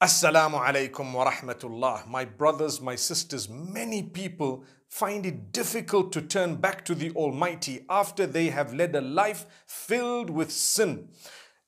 Assalamu alaikum wa rahmatullah. My brothers, my sisters, many people find it difficult to turn back to the Almighty after they have led a life filled with sin.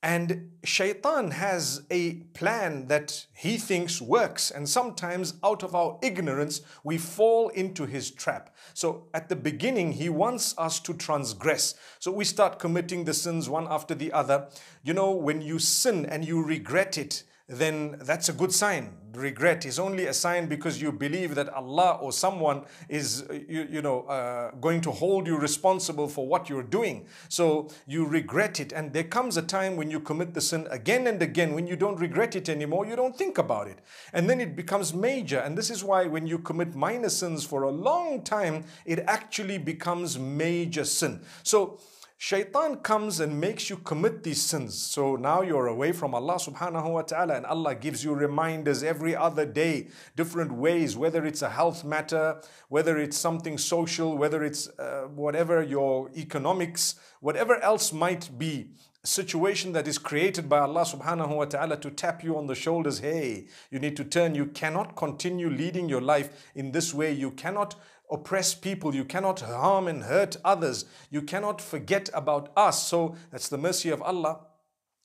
And shaitan has a plan that he thinks works, and sometimes out of our ignorance, we fall into his trap. So at the beginning, he wants us to transgress. So we start committing the sins one after the other. You know, when you sin and you regret it, then that's a good sign. Regret is only a sign because you believe that Allah or someone is, you, you know, uh, going to hold you responsible for what you're doing. So you regret it. And there comes a time when you commit the sin again and again. When you don't regret it anymore, you don't think about it. And then it becomes major. And this is why when you commit minor sins for a long time, it actually becomes major sin. So, Shaitan comes and makes you commit these sins. So now you're away from Allah subhanahu wa ta'ala and Allah gives you reminders every other day, different ways, whether it's a health matter, whether it's something social, whether it's uh, whatever your economics, whatever else might be situation that is created by Allah subhanahu wa ta'ala to tap you on the shoulders. Hey, you need to turn. You cannot continue leading your life in this way. You cannot oppress people. You cannot harm and hurt others. You cannot forget about us. So that's the mercy of Allah.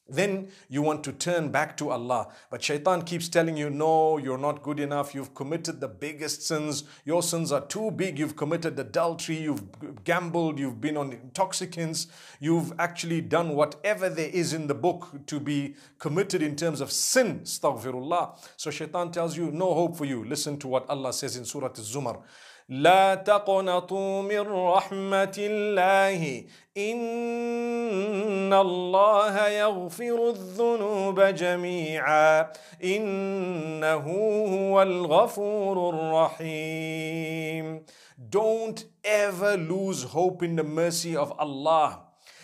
Then you want to turn back to Allah. But shaitan keeps telling you, no, you're not good enough. You've committed the biggest sins. Your sins are too big. You've committed adultery. You've gambled. You've been on intoxicants. You've actually done whatever there is in the book to be committed in terms of sin. Astaghfirullah. So shaitan tells you, no hope for you. Listen to what Allah says in Surah az zumar لا تقنطوا من رحمة الله إن الله يغفر الذنوب جميعا إنه هو الغفور الرحيم Don't ever lose hope in the mercy of Allah.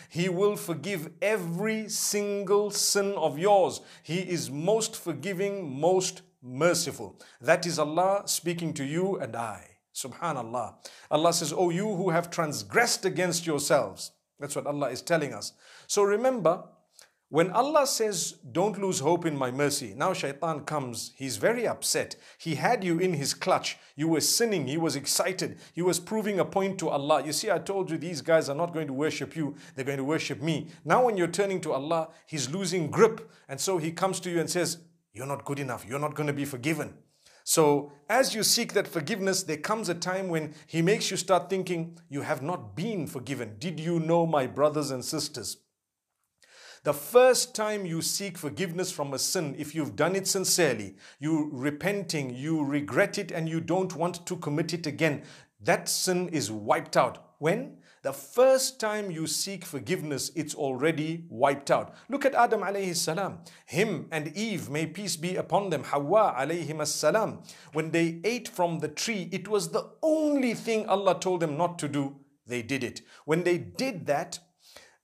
He will forgive every single sin of yours. He is most forgiving, most merciful. That is Allah speaking to you and I. Subhanallah. Allah says, Oh, you who have transgressed against yourselves. That's what Allah is telling us. So remember, when Allah says, Don't lose hope in my mercy, now shaitan comes, he's very upset. He had you in his clutch. You were sinning, he was excited, he was proving a point to Allah. You see, I told you these guys are not going to worship you, they're going to worship me. Now, when you're turning to Allah, he's losing grip. And so he comes to you and says, You're not good enough, you're not going to be forgiven. So, as you seek that forgiveness, there comes a time when He makes you start thinking, You have not been forgiven. Did you know, my brothers and sisters? The first time you seek forgiveness from a sin, if you've done it sincerely, you repenting, you regret it, and you don't want to commit it again, that sin is wiped out. When? The first time you seek forgiveness, it's already wiped out. Look at Adam alayhi salam. Him and Eve, may peace be upon them, Hawa alayhi salam. When they ate from the tree, it was the only thing Allah told them not to do. They did it. When they did that,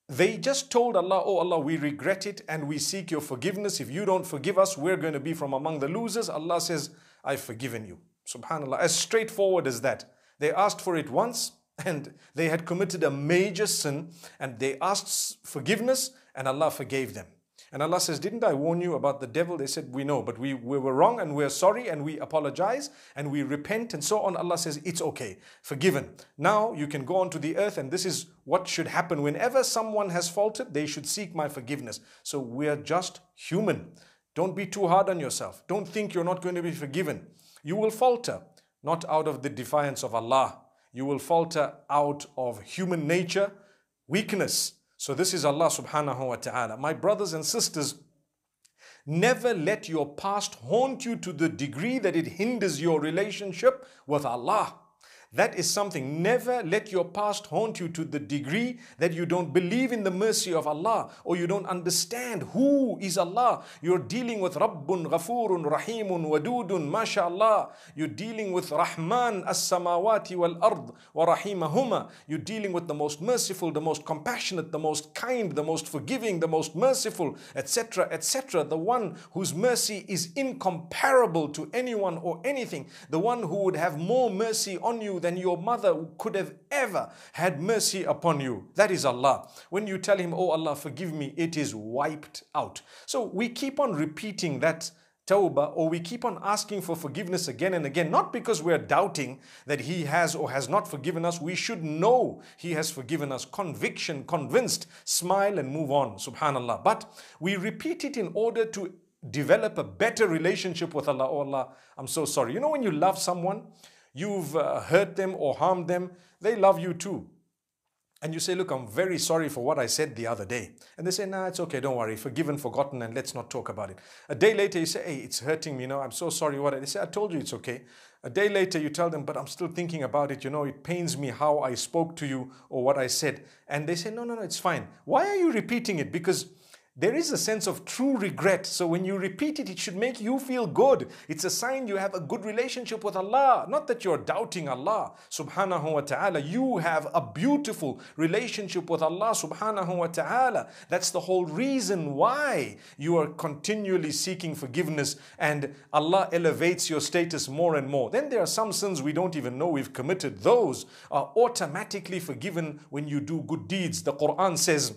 they just told Allah, Oh Allah, we regret it and we seek your forgiveness. If you don't forgive us, we're going to be from among the losers. Allah says, I've forgiven you. SubhanAllah. As straightforward as that. They asked for it once, and they had committed a major sin and they asked forgiveness and Allah forgave them. And Allah says, Didn't I warn you about the devil? They said, We know, but we, we were wrong and we're sorry and we apologize and we repent and so on. Allah says, It's okay, forgiven. Now you can go onto the earth, and this is what should happen. Whenever someone has faltered, they should seek my forgiveness. So we're just human. Don't be too hard on yourself. Don't think you're not going to be forgiven. You will falter, not out of the defiance of Allah, you will falter out of human nature, weakness. So this is Allah subhanahu wa ta'ala. My brothers and sisters, never let your past haunt you to the degree that it hinders your relationship with Allah. That is something. Never let your past haunt you to the degree that you don't believe in the mercy of Allah or you don't understand who is Allah. You're dealing with Rabbun, Ghafurun, Rahimun, Wadudun, MashaAllah. You're dealing with Rahman, As-Samawati wal Ard, wa Rahimahuma. You're dealing with the most merciful, the most compassionate, the most kind, the most forgiving, the most merciful, etc., etc. The one whose mercy is incomparable to anyone or anything. The one who would have more mercy on you than your mother could have ever had mercy upon you. That is Allah. When you tell Him, Oh Allah, forgive me, it is wiped out. So we keep on repeating that tawbah or we keep on asking for forgiveness again and again, not because we're doubting that He has or has not forgiven us. We should know He has forgiven us. Conviction, convinced, smile and move on. Subhanallah. But we repeat it in order to develop a better relationship with Allah. Oh Allah, I'm so sorry. You know when you love someone, you've uh, hurt them or harmed them, they love you too. And you say, Look, I'm very sorry for what I said the other day. And they say, Nah, it's okay, don't worry, forgiven, forgotten, and let's not talk about it. A day later, you say, Hey, it's hurting me, you know, I'm so sorry. What I, they say, I told you it's okay. A day later, you tell them, But I'm still thinking about it, you know, it pains me how I spoke to you or what I said. And they say, No, no, no, it's fine. Why are you repeating it? Because there is a sense of true regret. So when you repeat it, it should make you feel good. It's a sign you have a good relationship with Allah. Not that you're doubting Allah subhanahu wa ta'ala. You have a beautiful relationship with Allah subhanahu wa ta'ala. That's the whole reason why you are continually seeking forgiveness and Allah elevates your status more and more. Then there are some sins we don't even know we've committed. Those are automatically forgiven when you do good deeds. The Quran says,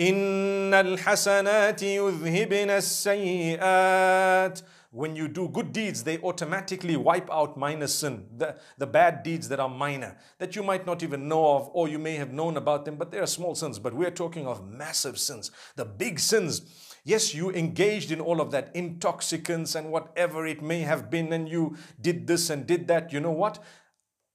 إن الحسنات يذهبن السيئات when you do good deeds, they automatically wipe out minor sin, the, the bad deeds that are minor, that you might not even know of, or you may have known about them, but they are small sins. But we're talking of massive sins, the big sins. Yes, you engaged in all of that, intoxicants and whatever it may have been, and you did this and did that. You know what?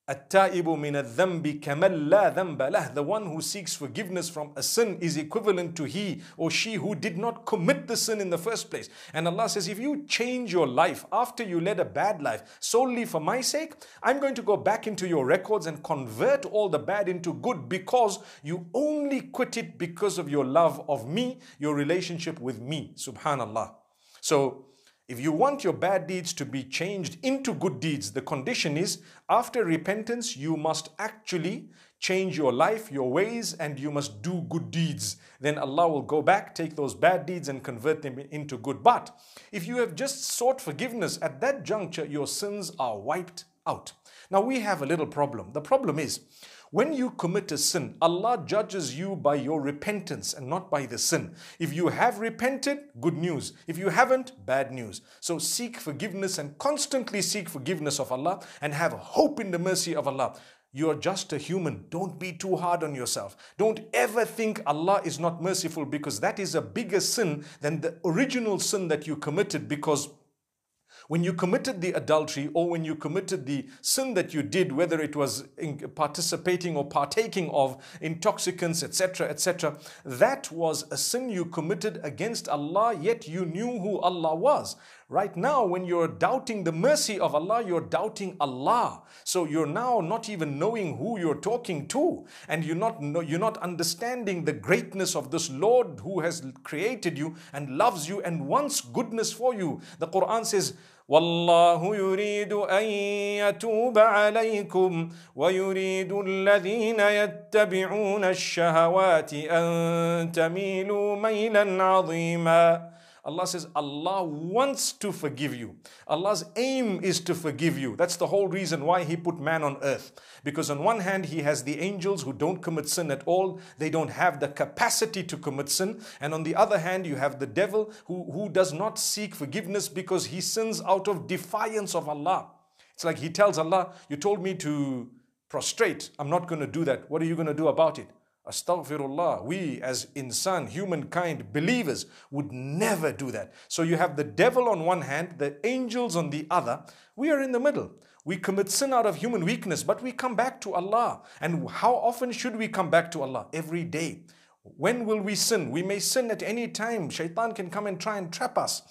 At-ta'ibu min al-dhanbi kamal la dhanba lah. The one who seeks forgiveness from a sin is equivalent to he or she who did not commit the sin in the first place. And Allah says, if you change your life after you led a bad life solely for my sake, I'm going to go back into your records and convert all the bad into good because you only quit it because of your love of me, your relationship with me. Subhanallah. So if you want your bad deeds to be changed into good deeds, the condition is after repentance, you must actually change your life, your ways, and you must do good deeds. Then Allah will go back, take those bad deeds, and convert them into good. But if you have just sought forgiveness, at that juncture, your sins are wiped out. Now, we have a little problem. The problem is when you commit a sin, Allah judges you by your repentance and not by the sin. If you have repented, good news. If you haven't, bad news. So seek forgiveness and constantly seek forgiveness of Allah and have hope in the mercy of Allah. You are just a human. Don't be too hard on yourself. Don't ever think Allah is not merciful because that is a bigger sin than the original sin that you committed because when you committed the adultery or when you committed the sin that you did, whether it was participating or partaking of intoxicants, etc., etc., that was a sin you committed against Allah, yet you knew who Allah was. Right now, when you're doubting the mercy of Allah, you're doubting Allah. So you're now not even knowing who you're talking to. And you're not, you're not understanding the greatness of this Lord who has created you and loves you and wants goodness for you. The Quran says, والله يريد أن يتوب عليكم ويريد الذين يتبعون الشهوات أن تميلوا ميلا عظيماً Allah says, Allah wants to forgive you. Allah's aim is to forgive you. That's the whole reason why He put man on earth. Because on one hand, He has the angels who don't commit sin at all. They don't have the capacity to commit sin. And on the other hand, you have the devil who, who does not seek forgiveness because he sins out of defiance of Allah. It's like he tells Allah, You told me to prostrate. I'm not going to do that. What are you going to do about it? Astaghfirullah, we as insan, humankind, believers would never do that. So you have the devil on one hand, the angels on the other. We are in the middle. We commit sin out of human weakness, but we come back to Allah. And how often should we come back to Allah? Every day. When will we sin? We may sin at any time. Shaitan can come and try and trap us.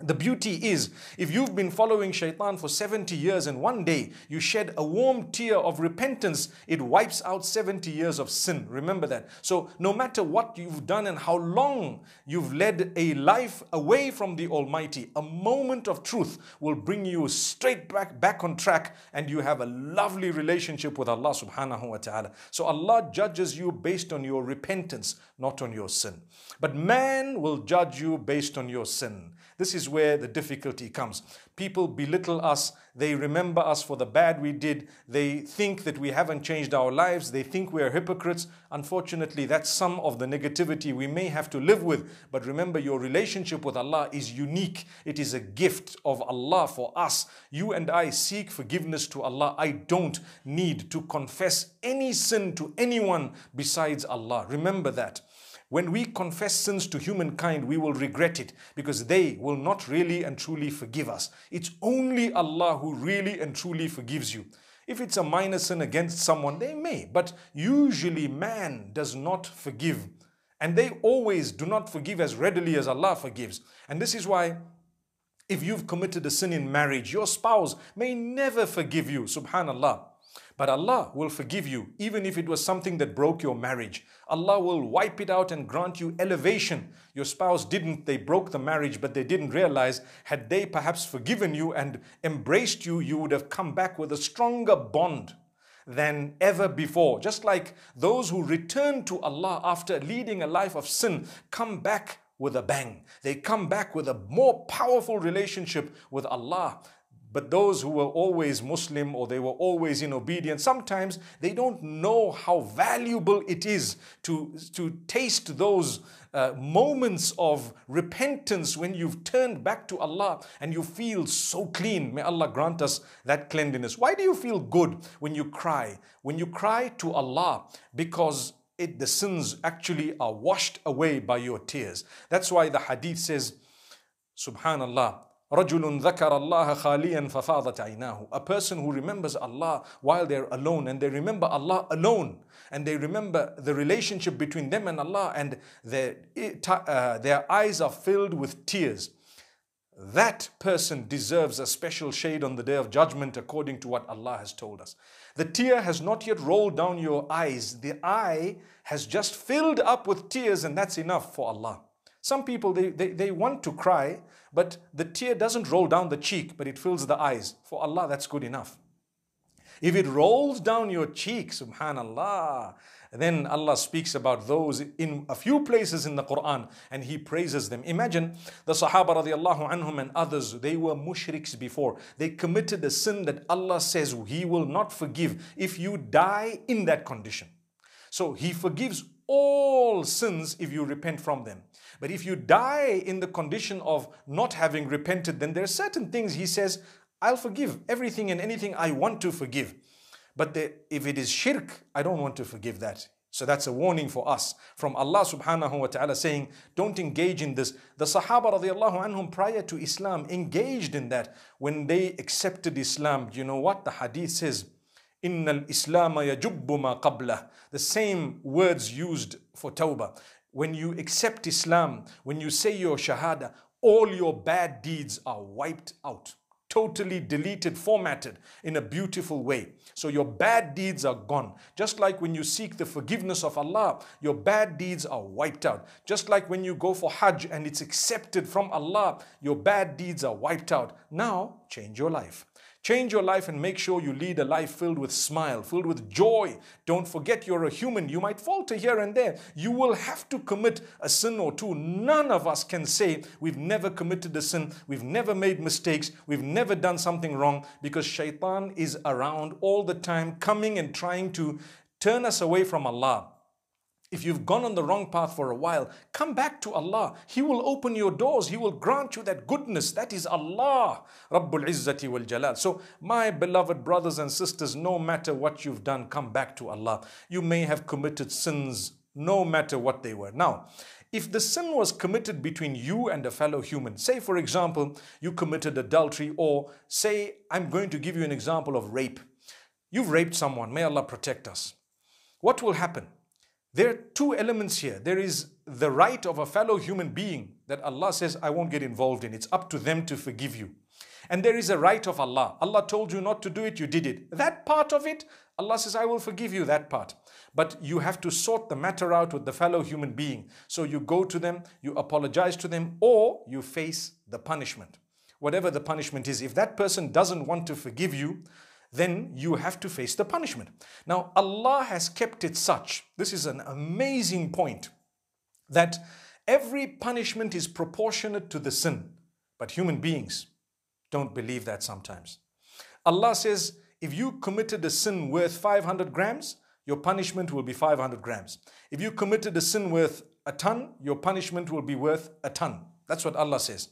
The beauty is, if you've been following shaitan for 70 years and one day you shed a warm tear of repentance, it wipes out 70 years of sin. Remember that. So, no matter what you've done and how long you've led a life away from the Almighty, a moment of truth will bring you straight back, back on track and you have a lovely relationship with Allah subhanahu wa ta'ala. So, Allah judges you based on your repentance, not on your sin. But man will judge you based on your sin. This is where the difficulty comes. People belittle us. They remember us for the bad we did. They think that we haven't changed our lives. They think we are hypocrites. Unfortunately, that's some of the negativity we may have to live with. But remember, your relationship with Allah is unique. It is a gift of Allah for us. You and I seek forgiveness to Allah. I don't need to confess any sin to anyone besides Allah. Remember that. When we confess sins to humankind, we will regret it because they will not really and truly forgive us. It's only Allah who really and truly forgives you. If it's a minor sin against someone, they may, but usually man does not forgive. And they always do not forgive as readily as Allah forgives. And this is why if you've committed a sin in marriage, your spouse may never forgive you, subhanallah. But Allah will forgive you, even if it was something that broke your marriage. Allah will wipe it out and grant you elevation. Your spouse didn't, they broke the marriage, but they didn't realize. Had they perhaps forgiven you and embraced you, you would have come back with a stronger bond than ever before. Just like those who return to Allah after leading a life of sin come back with a bang. They come back with a more powerful relationship with Allah but those who were always Muslim or they were always in obedience, sometimes they don't know how valuable it is to, to taste those uh, moments of repentance when you've turned back to Allah and you feel so clean. May Allah grant us that cleanliness. Why do you feel good when you cry? When you cry to Allah, because it, the sins actually are washed away by your tears. That's why the hadith says, Subhanallah, ذكر الله خاليا ففاضت عيناه a person who remembers Allah while they're alone and they remember Allah alone and they remember the relationship between them and Allah and their, uh, their eyes are filled with tears that person deserves a special shade on the day of judgment according to what Allah has told us the tear has not yet rolled down your eyes the eye has just filled up with tears and that's enough for Allah some people, they, they, they want to cry, but the tear doesn't roll down the cheek, but it fills the eyes. For Allah, that's good enough. If it rolls down your cheek, subhanallah, then Allah speaks about those in a few places in the Quran and He praises them. Imagine the Sahaba radiallahu anhum and others, they were mushriks before. They committed a sin that Allah says He will not forgive if you die in that condition. So He forgives all sins if you repent from them. But if you die in the condition of not having repented, then there are certain things he says, I'll forgive everything and anything I want to forgive. But the, if it is shirk, I don't want to forgive that. So that's a warning for us from Allah subhanahu wa ta'ala saying, don't engage in this. The Sahaba radiallahu anhum prior to Islam engaged in that. When they accepted Islam, you know what the hadith says? Innal Islama yajubbuma qabla. The same words used for tawbah. When you accept Islam, when you say your shahada, all your bad deeds are wiped out, totally deleted, formatted in a beautiful way. So your bad deeds are gone. Just like when you seek the forgiveness of Allah, your bad deeds are wiped out. Just like when you go for Hajj and it's accepted from Allah, your bad deeds are wiped out. Now change your life. Change your life and make sure you lead a life filled with smile, filled with joy. Don't forget you're a human. You might falter here and there. You will have to commit a sin or two. None of us can say we've never committed a sin, we've never made mistakes, we've never done something wrong because shaitan is around all the time, coming and trying to turn us away from Allah. If you've gone on the wrong path for a while, come back to Allah. He will open your doors. He will grant you that goodness. That is Allah. Rabbul Izzati wal Jalal. So, my beloved brothers and sisters, no matter what you've done, come back to Allah. You may have committed sins, no matter what they were. Now, if the sin was committed between you and a fellow human, say for example, you committed adultery, or say, I'm going to give you an example of rape. You've raped someone, may Allah protect us. What will happen? There are two elements here. There is the right of a fellow human being that Allah says, I won't get involved in. It's up to them to forgive you. And there is a right of Allah. Allah told you not to do it, you did it. That part of it, Allah says, I will forgive you that part. But you have to sort the matter out with the fellow human being. So you go to them, you apologize to them, or you face the punishment. Whatever the punishment is, if that person doesn't want to forgive you, then you have to face the punishment. Now, Allah has kept it such, this is an amazing point, that every punishment is proportionate to the sin. But human beings don't believe that sometimes. Allah says, if you committed a sin worth 500 grams, your punishment will be 500 grams. If you committed a sin worth a ton, your punishment will be worth a ton. That's what Allah says.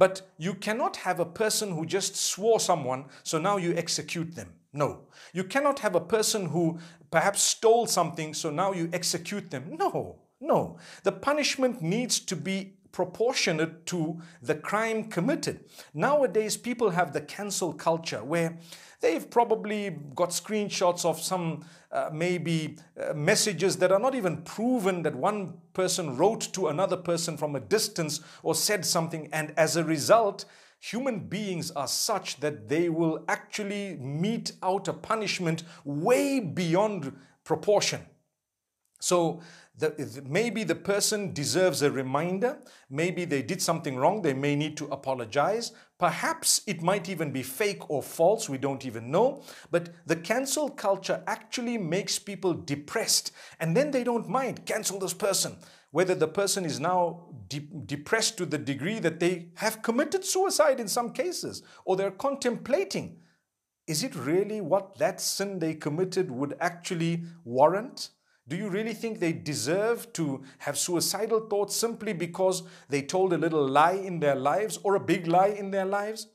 But you cannot have a person who just swore someone, so now you execute them. No. You cannot have a person who perhaps stole something, so now you execute them. No. No. The punishment needs to be proportionate to the crime committed. Nowadays, people have the cancel culture where they've probably got screenshots of some uh, maybe uh, messages that are not even proven that one person wrote to another person from a distance or said something, and as a result, human beings are such that they will actually mete out a punishment way beyond proportion. So the, maybe the person deserves a reminder. Maybe they did something wrong. They may need to apologize. Perhaps it might even be fake or false. We don't even know. But the cancel culture actually makes people depressed. And then they don't mind. Cancel this person. Whether the person is now de depressed to the degree that they have committed suicide in some cases or they're contemplating. Is it really what that sin they committed would actually warrant? Do you really think they deserve to have suicidal thoughts simply because they told a little lie in their lives or a big lie in their lives?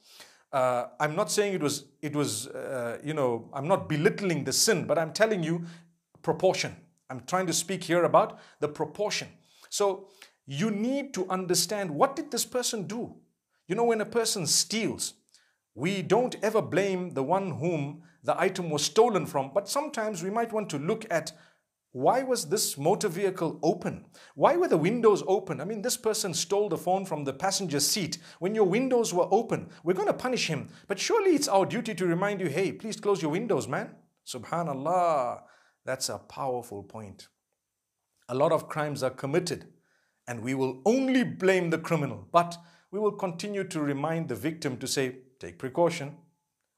Uh, I'm not saying it was, it was uh, you know, I'm not belittling the sin, but I'm telling you proportion. I'm trying to speak here about the proportion. So you need to understand what did this person do? You know, when a person steals, we don't ever blame the one whom the item was stolen from, but sometimes we might want to look at why was this motor vehicle open? Why were the windows open? I mean, this person stole the phone from the passenger seat. When your windows were open, we're going to punish him. But surely it's our duty to remind you, hey, please close your windows, man. Subhanallah. That's a powerful point. A lot of crimes are committed, and we will only blame the criminal, but we will continue to remind the victim to say, take precaution.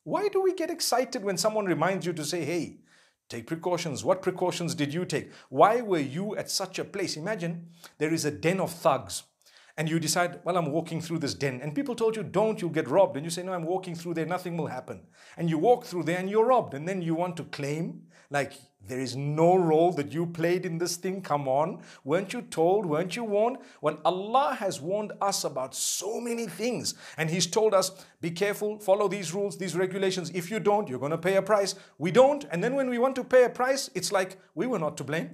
Why do we get excited when someone reminds you to say, hey, Take precautions. What precautions did you take? Why were you at such a place? Imagine there is a den of thugs and you decide, well, I'm walking through this den. And people told you, don't, you'll get robbed. And you say, no, I'm walking through there, nothing will happen. And you walk through there and you're robbed. And then you want to claim, like, there is no role that you played in this thing. Come on. Weren't you told? Weren't you warned? When Allah has warned us about so many things and He's told us, be careful, follow these rules, these regulations. If you don't, you're going to pay a price. We don't. And then when we want to pay a price, it's like we were not to blame.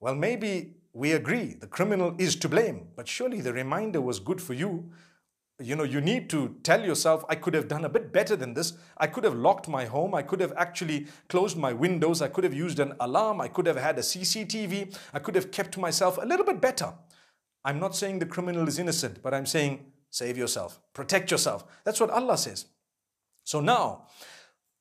Well, maybe we agree the criminal is to blame, but surely the reminder was good for you you know, you need to tell yourself, I could have done a bit better than this. I could have locked my home. I could have actually closed my windows. I could have used an alarm. I could have had a CCTV. I could have kept myself a little bit better. I'm not saying the criminal is innocent, but I'm saying save yourself, protect yourself. That's what Allah says. So now,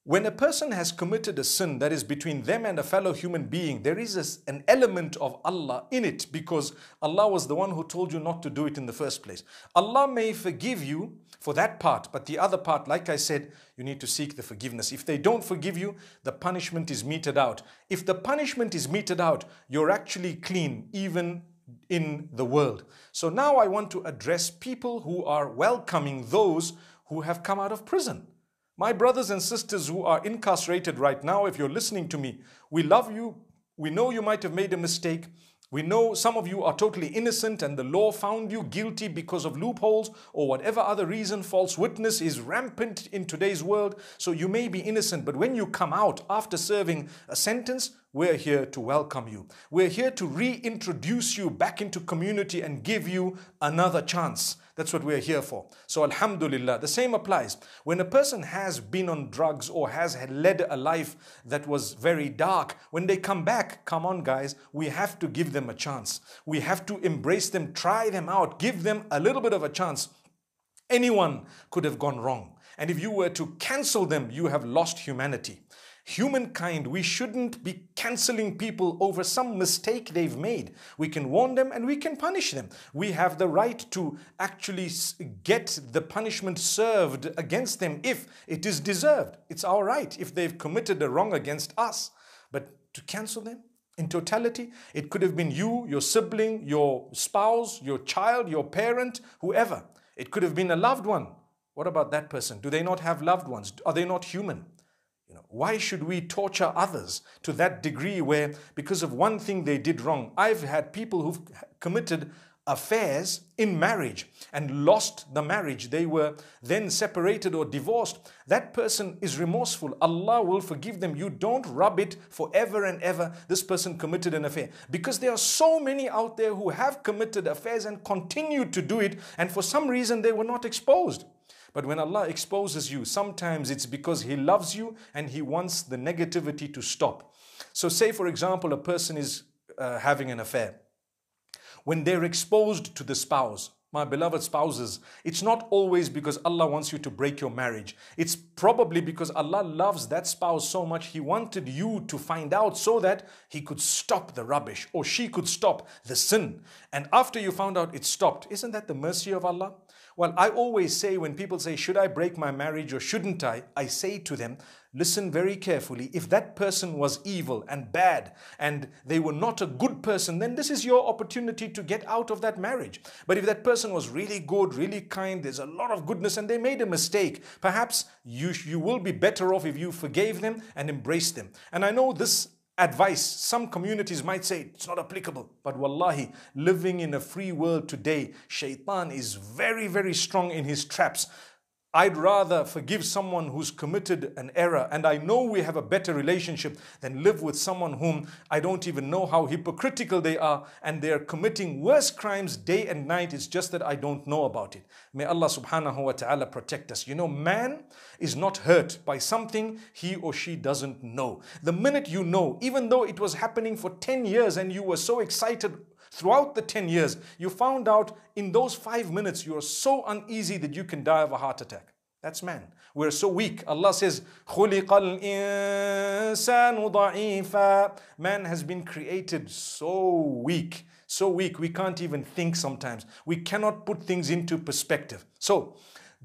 when a person has committed a sin that is between them and a fellow human being, there is an element of Allah in it because Allah was the one who told you not to do it in the first place. Allah may forgive you for that part, but the other part, like I said, you need to seek the forgiveness. If they don't forgive you, the punishment is meted out. If the punishment is meted out, you're actually clean, even in the world. So now I want to address people who are welcoming those who have come out of prison. My brothers and sisters who are incarcerated right now, if you're listening to me, we love you. We know you might have made a mistake. We know some of you are totally innocent and the law found you guilty because of loopholes or whatever other reason. False witness is rampant in today's world, so you may be innocent. But when you come out after serving a sentence, we're here to welcome you. We're here to reintroduce you back into community and give you another chance. That's what we're here for. So, Alhamdulillah, the same applies. When a person has been on drugs or has led a life that was very dark, when they come back, come on, guys, we have to give them a chance. We have to embrace them, try them out, give them a little bit of a chance. Anyone could have gone wrong. And if you were to cancel them, you have lost humanity. Humankind, we shouldn't be canceling people over some mistake they've made. We can warn them and we can punish them. We have the right to actually get the punishment served against them if it is deserved. It's our right if they've committed a wrong against us. But to cancel them, in totality, it could have been you, your sibling, your spouse, your child, your parent, whoever. It could have been a loved one. What about that person? Do they not have loved ones? Are they not human? You know, why should we torture others to that degree where, because of one thing they did wrong? I've had people who've committed affairs in marriage and lost the marriage. They were then separated or divorced. That person is remorseful. Allah will forgive them. You don't rub it forever and ever. This person committed an affair. Because there are so many out there who have committed affairs and continue to do it, and for some reason they were not exposed. But when Allah exposes you, sometimes it's because He loves you and He wants the negativity to stop. So, say for example, a person is uh, having an affair. When they're exposed to the spouse, my beloved spouses, it's not always because Allah wants you to break your marriage. It's probably because Allah loves that spouse so much, He wanted you to find out so that He could stop the rubbish or she could stop the sin. And after you found out it stopped, isn't that the mercy of Allah? Well, I always say when people say, Should I break my marriage or shouldn't I? I say to them, Listen very carefully. If that person was evil and bad and they were not a good person, then this is your opportunity to get out of that marriage. But if that person was really good, really kind, there's a lot of goodness and they made a mistake, perhaps you, you will be better off if you forgave them and embraced them. And I know this advice. Some communities might say it's not applicable. But wallahi, living in a free world today, shaitan is very, very strong in his traps. I'd rather forgive someone who's committed an error and I know we have a better relationship than live with someone whom I don't even know how hypocritical they are and they are committing worse crimes day and night. It's just that I don't know about it. May Allah subhanahu wa ta'ala protect us. You know, man is not hurt by something he or she doesn't know. The minute you know, even though it was happening for 10 years and you were so excited Throughout the 10 years, you found out in those five minutes you are so uneasy that you can die of a heart attack. That's man. We're so weak. Allah says, Man has been created so weak, so weak we can't even think sometimes. We cannot put things into perspective. So,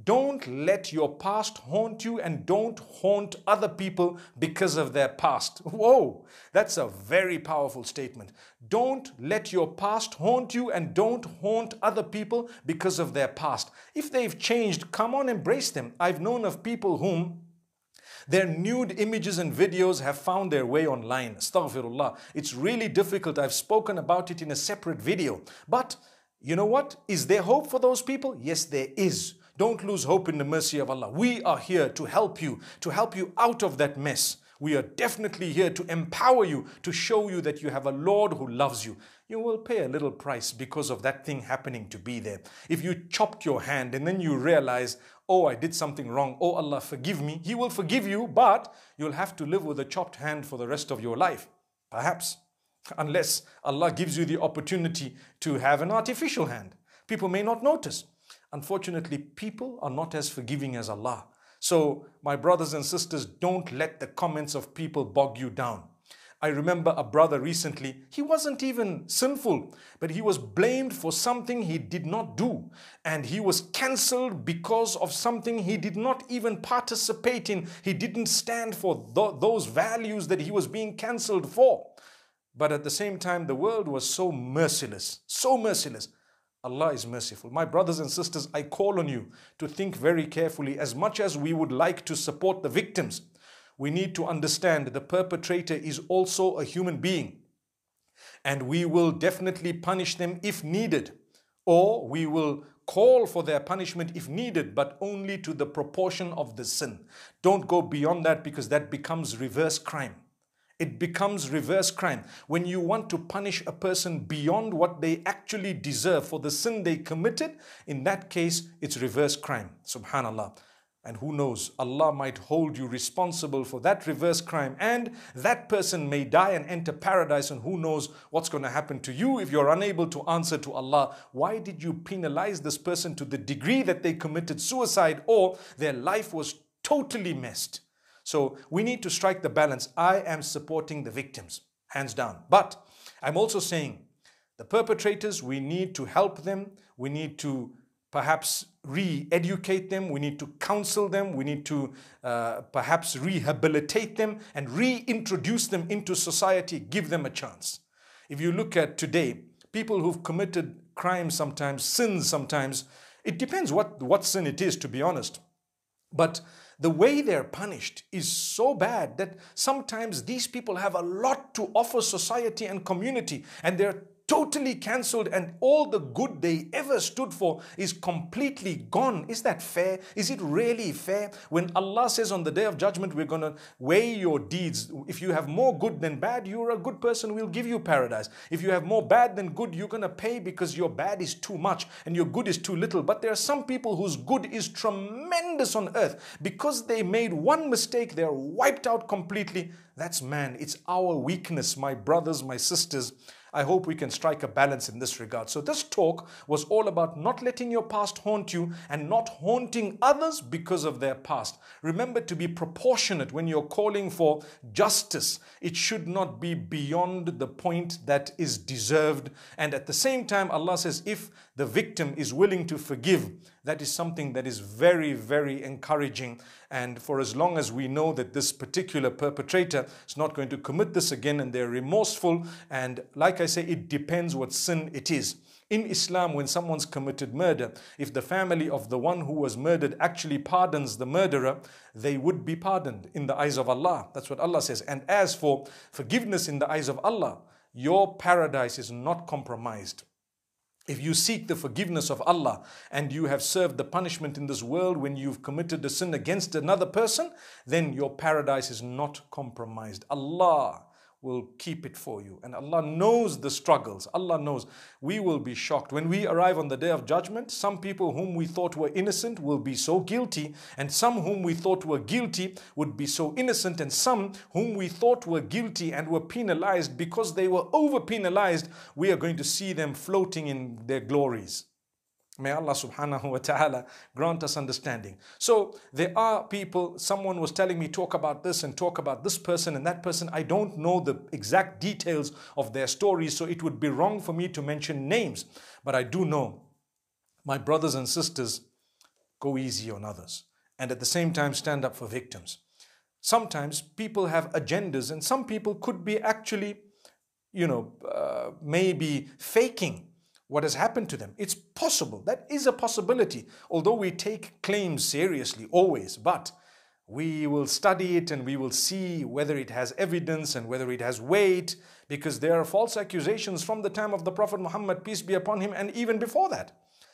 don't let your past haunt you and don't haunt other people because of their past. Whoa, that's a very powerful statement. Don't let your past haunt you and don't haunt other people because of their past. If they've changed, come on, embrace them. I've known of people whom their nude images and videos have found their way online. Astaghfirullah. It's really difficult. I've spoken about it in a separate video. But you know what? Is there hope for those people? Yes, there is. Don't lose hope in the mercy of Allah. We are here to help you, to help you out of that mess. We are definitely here to empower you, to show you that you have a Lord who loves you. You will pay a little price because of that thing happening to be there. If you chopped your hand and then you realize, oh, I did something wrong, oh Allah, forgive me, He will forgive you, but you'll have to live with a chopped hand for the rest of your life. Perhaps. Unless Allah gives you the opportunity to have an artificial hand. People may not notice. Unfortunately, people are not as forgiving as Allah. So, my brothers and sisters, don't let the comments of people bog you down. I remember a brother recently, he wasn't even sinful, but he was blamed for something he did not do. And he was cancelled because of something he did not even participate in. He didn't stand for th those values that he was being cancelled for. But at the same time, the world was so merciless, so merciless. Allah is merciful. My brothers and sisters, I call on you to think very carefully. As much as we would like to support the victims, we need to understand the perpetrator is also a human being. And we will definitely punish them if needed, or we will call for their punishment if needed, but only to the proportion of the sin. Don't go beyond that because that becomes reverse crime. It becomes reverse crime. When you want to punish a person beyond what they actually deserve for the sin they committed, in that case, it's reverse crime. Subhanallah. And who knows, Allah might hold you responsible for that reverse crime, and that person may die and enter paradise. And who knows what's going to happen to you if you're unable to answer to Allah? Why did you penalize this person to the degree that they committed suicide or their life was totally messed? So we need to strike the balance. I am supporting the victims, hands down. But I'm also saying the perpetrators, we need to help them. We need to perhaps re-educate them. We need to counsel them. We need to uh, perhaps rehabilitate them and reintroduce them into society. Give them a chance. If you look at today, people who've committed crimes sometimes, sins sometimes, it depends what, what sin it is, to be honest. But the way they're punished is so bad that sometimes these people have a lot to offer society and community, and they're totally cancelled and all the good they ever stood for is completely gone. Is that fair? Is it really fair? When Allah says on the day of judgment, we're going to weigh your deeds. If you have more good than bad, you're a good person, we'll give you paradise. If you have more bad than good, you're going to pay because your bad is too much and your good is too little. But there are some people whose good is tremendous on earth. Because they made one mistake, they are wiped out completely. That's man. It's our weakness, my brothers, my sisters. I hope we can strike a balance in this regard. So, this talk was all about not letting your past haunt you and not haunting others because of their past. Remember to be proportionate when you're calling for justice. It should not be beyond the point that is deserved. And at the same time, Allah says, if the victim is willing to forgive, that is something that is very, very encouraging. And for as long as we know that this particular perpetrator is not going to commit this again and they're remorseful, and like I say, it depends what sin it is. In Islam, when someone's committed murder, if the family of the one who was murdered actually pardons the murderer, they would be pardoned in the eyes of Allah. That's what Allah says. And as for forgiveness in the eyes of Allah, your paradise is not compromised. If you seek the forgiveness of Allah and you have served the punishment in this world when you've committed a sin against another person, then your paradise is not compromised. Allah will keep it for you. And Allah knows the struggles. Allah knows. We will be shocked. When we arrive on the day of judgment, some people whom we thought were innocent will be so guilty, and some whom we thought were guilty would be so innocent, and some whom we thought were guilty and were penalized because they were over penalized, we are going to see them floating in their glories. May Allah subhanahu wa ta'ala grant us understanding. So there are people, someone was telling me talk about this and talk about this person and that person. I don't know the exact details of their stories, so it would be wrong for me to mention names. But I do know my brothers and sisters go easy on others and at the same time stand up for victims. Sometimes people have agendas and some people could be actually, you know, uh, maybe faking what has happened to them. It's possible. That is a possibility. Although we take claims seriously always, but we will study it and we will see whether it has evidence and whether it has weight because there are false accusations from the time of the Prophet Muhammad, peace be upon him, and even before that.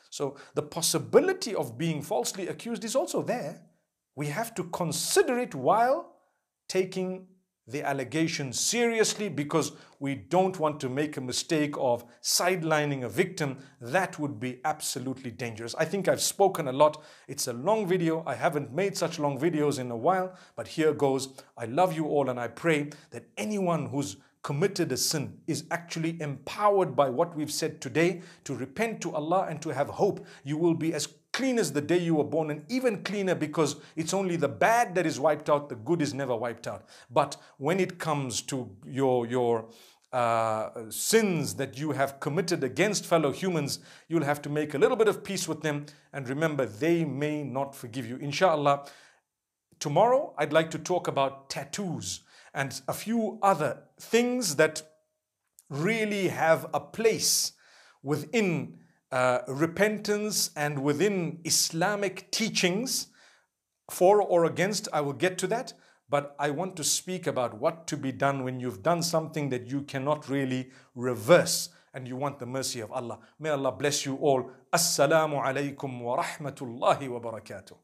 So the possibility of being falsely accused is also there. We have to consider it while taking the allegation seriously because we don't want to make a mistake of sidelining a victim. That would be absolutely dangerous. I think I've spoken a lot. It's a long video. I haven't made such long videos in a while, but here goes. I love you all and I pray that anyone who's committed a sin is actually empowered by what we've said today to repent to Allah and to have hope. You will be as clean as the day you were born, and even cleaner because it's only the bad that is wiped out, the good is never wiped out. But when it comes to your, your uh, sins that you have committed against fellow humans, you'll have to make a little bit of peace with them. And remember, they may not forgive you. Inshallah, tomorrow I'd like to talk about tattoos and a few other things that really have a place within uh, repentance and within Islamic teachings, for or against, I will get to that. But I want to speak about what to be done when you've done something that you cannot really reverse and you want the mercy of Allah. May Allah bless you all. Assalamu alaikum wa rahmatullahi wa barakatuh.